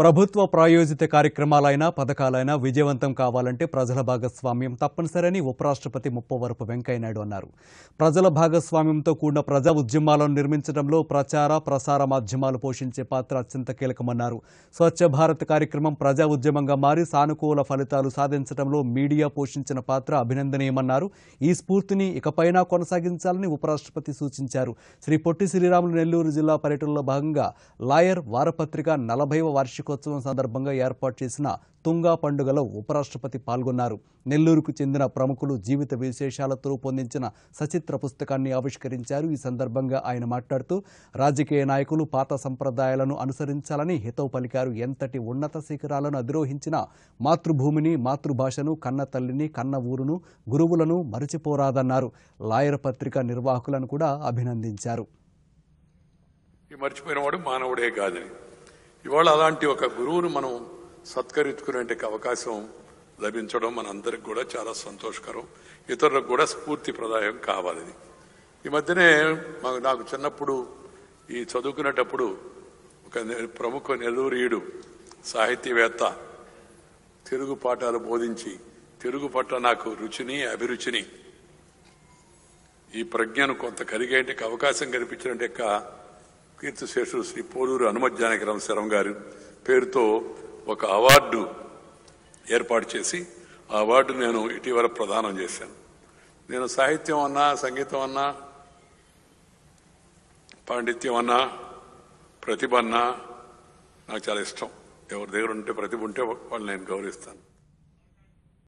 ప్రభుత్వ ప్రాయోజిత కార్యక్రమాలైనా పథకాలైనా విజయవంతం కావాలంటే ప్రజల భాగస్వామ్యం తప్పనిసరని ఉపరాష్ట్రపతి ముప్పవరపు వెంకయ్యనాయుడు అన్నారు ప్రజల భాగస్వామ్యంతో కూడిన ప్రజా ఉద్యమాలను నిర్మించడంలో ప్రచార ప్రసార మాధ్యమాలు పోషించే పాత్ర అత్యంత కీలకమన్నారు స్వచ్ఛ భారత్ కార్యక్రమం ప్రజా ఉద్యమంగా మారి సానుకూల ఫలితాలు సాధించడంలో మీడియా పోషించిన పాత్ర అభినందనీయమన్నారు ఈ స్ఫూర్తిని ఇకపైనా కొనసాగించాలని ఉపరాష్ట్రపతి సూచించారు శ్రీ పొట్టి శ్రీరాములు నెల్లూరు జిల్లా పర్యటనలో భాగంగా లాయర్ వారపత్రిక నలభైవ వార్షిక వార్షికోత్సవం సందర్భంగా ఏర్పాటు చేసిన తుంగా పండుగలో ఉపరాష్ట్రపతి పాల్గొన్నారు నెల్లూరుకు చెందిన ప్రముఖులు జీవిత విశేషాలతో రూపొందించిన సచిత్ర పుస్తకాన్ని ఆవిష్కరించారు ఈ సందర్భంగా ఆయన మాట్లాడుతూ రాజకీయ నాయకులు పాత సంప్రదాయాలను అనుసరించాలని హితవు పలికారు ఎంతటి ఉన్నత శిఖరాలను అధిరోహించిన మాతృభూమిని మాతృభాషను కన్న తల్లిని కన్న ఊరును గురువులను మరిచిపోరాదన్నారు లాయర్ పత్రిక నిర్వాహకులను కూడా అభినందించారు మర్చిపోయినవాడు మానవుడే కాదని ఇవాళ అలాంటి ఒక గురువును మనం సత్కరించుకునే అవకాశం లభించడం మనందరికి కూడా చాలా సంతోషకరం ఇతరులకు కూడా స్ఫూర్తి ప్రదాయం కావాలి ఈ మధ్యనే నాకు చిన్నప్పుడు ఈ చదువుకునేటప్పుడు ఒక ప్రముఖ నెల్లూరియుడు సాహిత్యవేత్త తెలుగు పాఠాలు బోధించి తెలుగు పట్ల నాకు రుచిని అభిరుచిని ఈ ప్రజ్ఞను కొంత కలిగేంటికి అవకాశం యొక్క కీర్తిశేషుడు శ్రీ పోలూరు హనుమజ్ఞానకరం శరం గారి పేరుతో ఒక అవార్డు ఏర్పాటు చేసి ఆ అవార్డు నేను ఇటీవల ప్రదానం చేశాను నేను సాహిత్యం అన్నా సంగీతం అన్నా పాండిత్యం అన్నా ప్రతిభ అన్నా నాకు చాలా ఇష్టం ఎవరి దగ్గర ఉంటే ప్రతిభ ఉంటే వాళ్ళు నేను గౌరవిస్తాను